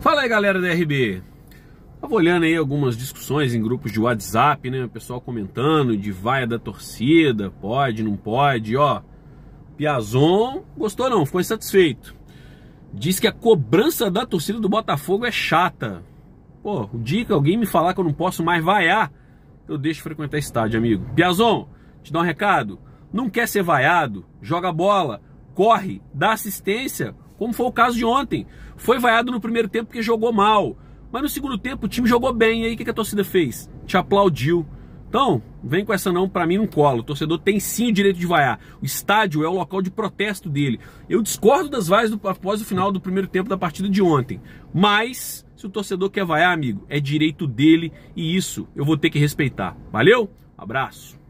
Fala aí galera da RB. Tava olhando aí algumas discussões em grupos de WhatsApp, né? O pessoal comentando de vaia da torcida, pode, não pode, ó. Piazon gostou não, ficou insatisfeito. Diz que a cobrança da torcida do Botafogo é chata. Pô, o dia que alguém me falar que eu não posso mais vaiar, eu deixo frequentar estádio, amigo. Piazon, te dá um recado. Não quer ser vaiado? Joga bola, corre, dá assistência, como foi o caso de ontem. Foi vaiado no primeiro tempo porque jogou mal, mas no segundo tempo o time jogou bem. E aí o que a torcida fez? Te aplaudiu. Então, vem com essa não, para mim não cola. O torcedor tem sim o direito de vaiar. O estádio é o local de protesto dele. Eu discordo das vaias do, após o final do primeiro tempo da partida de ontem. Mas, se o torcedor quer vaiar, amigo, é direito dele e isso eu vou ter que respeitar. Valeu? Abraço.